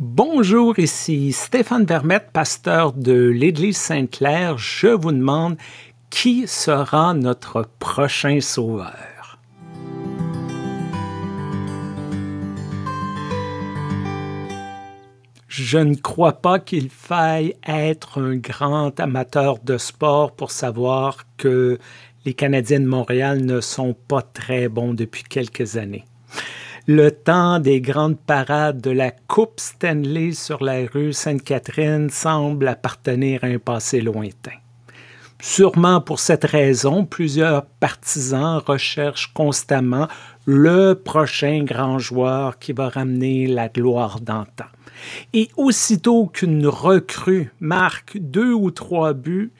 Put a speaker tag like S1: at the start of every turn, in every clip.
S1: Bonjour, ici Stéphane Vermette, pasteur de l'Église Sainte-Claire. Je vous demande qui sera notre prochain sauveur. Je ne crois pas qu'il faille être un grand amateur de sport pour savoir que les Canadiens de Montréal ne sont pas très bons depuis quelques années le temps des grandes parades de la Coupe Stanley sur la rue Sainte-Catherine semble appartenir à un passé lointain. Sûrement pour cette raison, plusieurs partisans recherchent constamment le prochain grand joueur qui va ramener la gloire d'antan. Et aussitôt qu'une recrue marque deux ou trois buts,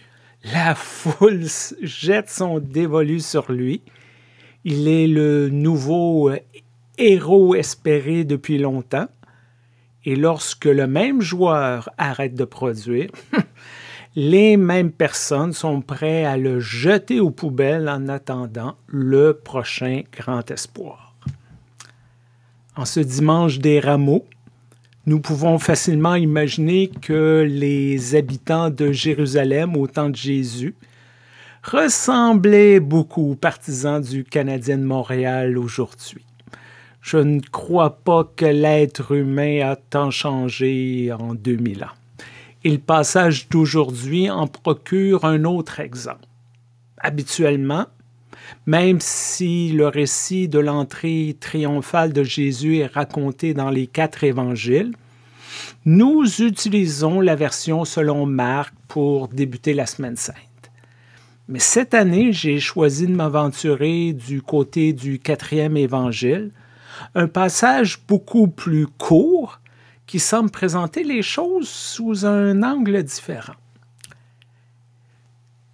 S1: la foule jette son dévolu sur lui. Il est le nouveau héros espéré depuis longtemps. Et lorsque le même joueur arrête de produire, les mêmes personnes sont prêtes à le jeter aux poubelles en attendant le prochain grand espoir. En ce dimanche des rameaux, nous pouvons facilement imaginer que les habitants de Jérusalem au temps de Jésus ressemblaient beaucoup aux partisans du Canadien de Montréal aujourd'hui. Je ne crois pas que l'être humain a tant changé en 2000 ans. Et le passage d'aujourd'hui en procure un autre exemple. Habituellement, même si le récit de l'entrée triomphale de Jésus est raconté dans les quatre évangiles, nous utilisons la version selon Marc pour débuter la semaine sainte. Mais cette année, j'ai choisi de m'aventurer du côté du quatrième évangile, un passage beaucoup plus court qui semble présenter les choses sous un angle différent.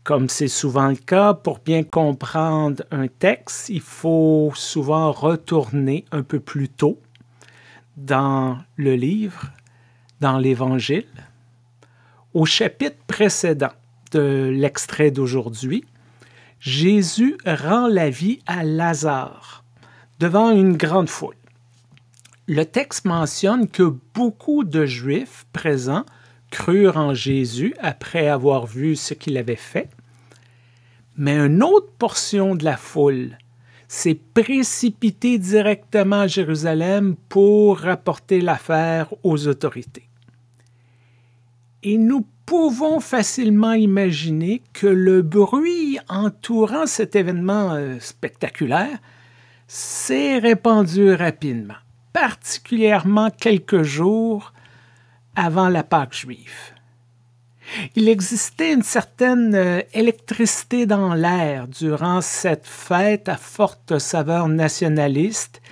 S1: Comme c'est souvent le cas, pour bien comprendre un texte, il faut souvent retourner un peu plus tôt dans le livre, dans l'Évangile, au chapitre précédent de l'extrait d'aujourd'hui. Jésus rend la vie à Lazare, devant une grande foule. Le texte mentionne que beaucoup de Juifs présents crurent en Jésus après avoir vu ce qu'il avait fait, mais une autre portion de la foule s'est précipitée directement à Jérusalem pour rapporter l'affaire aux autorités. Et nous pouvons facilement imaginer que le bruit entourant cet événement euh, spectaculaire s'est répandu rapidement, particulièrement quelques jours avant la Pâque juive. Il existait une certaine euh, électricité dans l'air durant cette fête à forte saveur nationaliste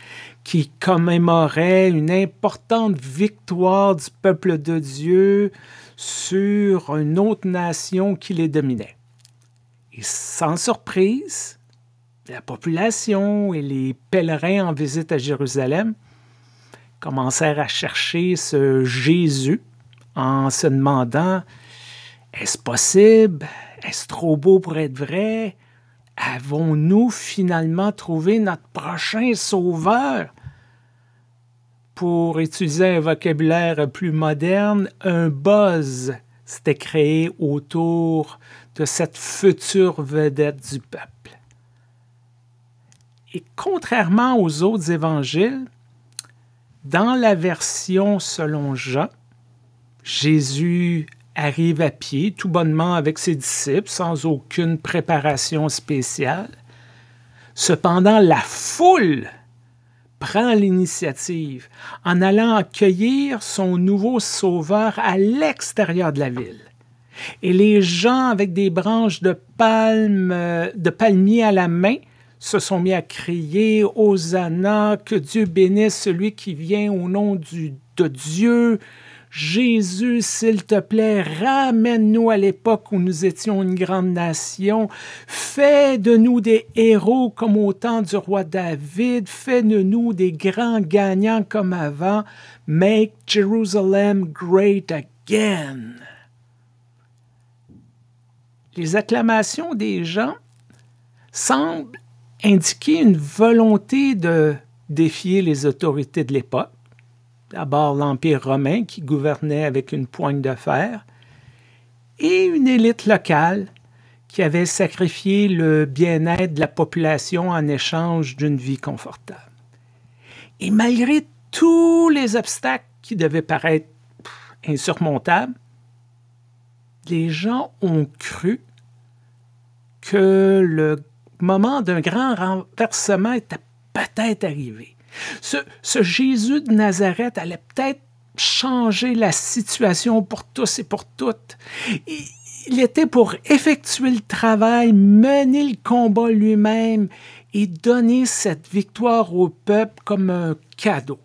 S1: qui commémorait une importante victoire du peuple de Dieu sur une autre nation qui les dominait. Et sans surprise, la population et les pèlerins en visite à Jérusalem commencèrent à chercher ce Jésus en se demandant est-ce possible Est-ce trop beau pour être vrai Avons-nous finalement trouvé notre prochain sauveur Pour utiliser un vocabulaire plus moderne, un buzz s'était créé autour de cette future vedette du peuple. Et contrairement aux autres évangiles, dans la version selon Jean, Jésus arrive à pied tout bonnement avec ses disciples, sans aucune préparation spéciale. Cependant, la foule prend l'initiative en allant accueillir son nouveau sauveur à l'extérieur de la ville. Et les gens avec des branches de palmes, euh, de palmiers à la main, se sont mis à crier Hosanna, que Dieu bénisse celui qui vient au nom du, de Dieu. Jésus, s'il te plaît, ramène-nous à l'époque où nous étions une grande nation. Fais de nous des héros comme au temps du roi David. Fais de nous des grands gagnants comme avant. Make Jerusalem great again. Les acclamations des gens semblent indiquait une volonté de défier les autorités de l'époque. D'abord l'Empire romain qui gouvernait avec une poigne de fer et une élite locale qui avait sacrifié le bien-être de la population en échange d'une vie confortable. Et malgré tous les obstacles qui devaient paraître insurmontables, les gens ont cru que le moment d'un grand renversement était peut-être arrivé. Ce, Jésus de Nazareth allait peut-être changer la situation pour tous et pour toutes. il était pour effectuer le travail, mener le combat lui-même et donner cette victoire au peuple comme un cadeau.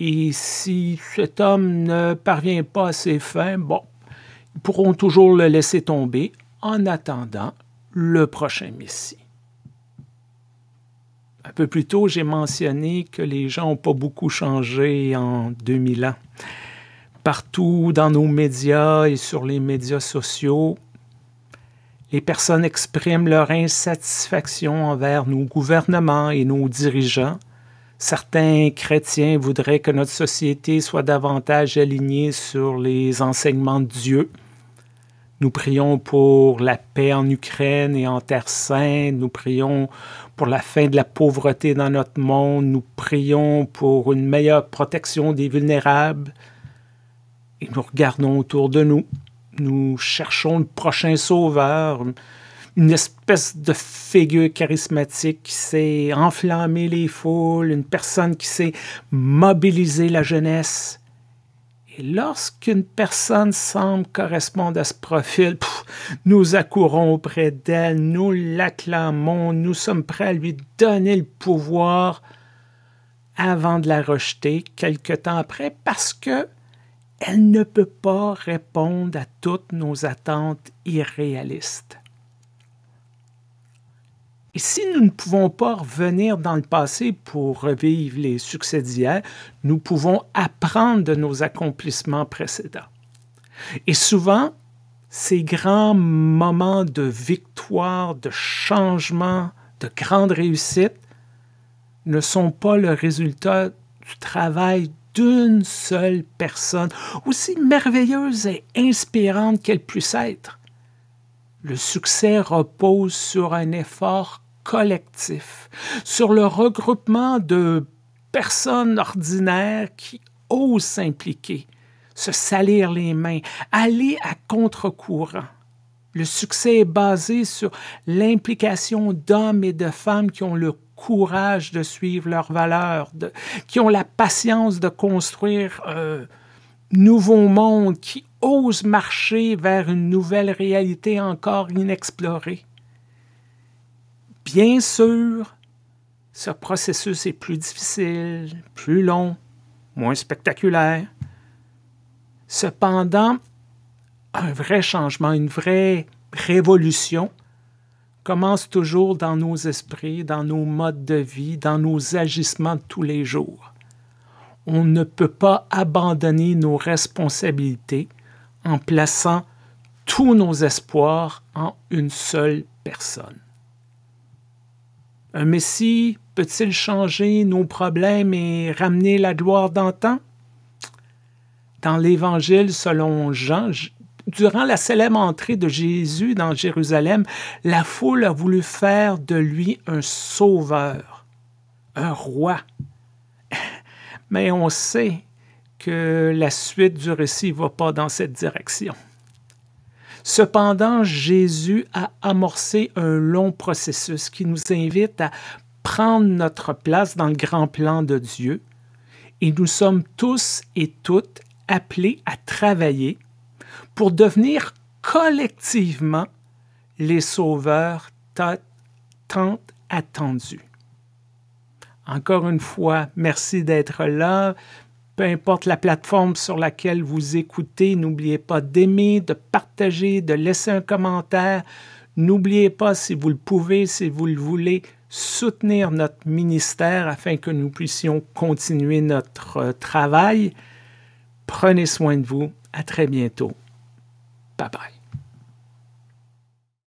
S1: Et si cet homme ne parvient pas à ses fins, bon, ils pourront toujours le laisser tomber en attendant le prochain Messie. Un peu plus tôt, j'ai mentionné que les gens n'ont pas beaucoup changé en 2000 ans. Partout dans nos médias et sur les médias sociaux, les personnes expriment leur insatisfaction envers nos gouvernements et nos dirigeants. Certains chrétiens voudraient que notre société soit davantage alignée sur les enseignements de Dieu. Nous prions pour la paix en Ukraine et en Terre Sainte. Nous prions pour la fin de la pauvreté dans notre monde. Nous prions pour une meilleure protection des vulnérables. Et nous regardons autour de nous. Nous cherchons le prochain sauveur, une espèce de figure charismatique qui sait enflammer les foules, une personne qui sait mobiliser la jeunesse lorsqu'une personne semble correspondre à ce profil, nous accourons auprès d'elle, nous l'acclamons, nous sommes prêts à lui donner le pouvoir avant de la rejeter quelque temps après parce que elle ne peut pas répondre à toutes nos attentes irréalistes. Et si nous ne pouvons pas revenir dans le passé pour revivre les succès d'hier, nous pouvons apprendre de nos accomplissements précédents. Et souvent, ces grands moments de victoire, de changement, de grande réussite ne sont pas le résultat du travail d'une seule personne, aussi merveilleuse et inspirante qu'elle puisse être. Le succès repose sur un effort collectif, sur le regroupement de personnes ordinaires qui osent s'impliquer, se salir les mains, aller à contre-courant. Le succès est basé sur l'implication d'hommes et de femmes qui ont le courage de suivre leurs valeurs, de, qui ont la patience de construire un euh, nouveau monde, qui osent marcher vers une nouvelle réalité encore inexplorée. Bien sûr, ce processus est plus difficile, plus long, moins spectaculaire. Cependant, un vrai changement, une vraie révolution commence toujours dans nos esprits, dans nos modes de vie, dans nos agissements de tous les jours. On ne peut pas abandonner nos responsabilités en plaçant tous nos espoirs en une seule personne. Un Messie peut-il changer nos problèmes et ramener la gloire d'antan? Dans l'Évangile selon Jean, durant la célèbre entrée de Jésus dans Jérusalem, la foule a voulu faire de lui un sauveur, un roi. Mais on sait que la suite du récit ne va pas dans cette direction. Cependant, Jésus a amorcé un long processus qui nous invite à prendre notre place dans le grand plan de Dieu et nous sommes tous et toutes appelés à travailler pour devenir collectivement les sauveurs tant attendus. Encore une fois, merci d'être là peu importe la plateforme sur laquelle vous écoutez, n'oubliez pas d'aimer, de partager, de laisser un commentaire. N'oubliez pas, si vous le pouvez, si vous le voulez, soutenir notre ministère afin que nous puissions continuer notre euh, travail. Prenez soin de vous. À très bientôt. Bye bye.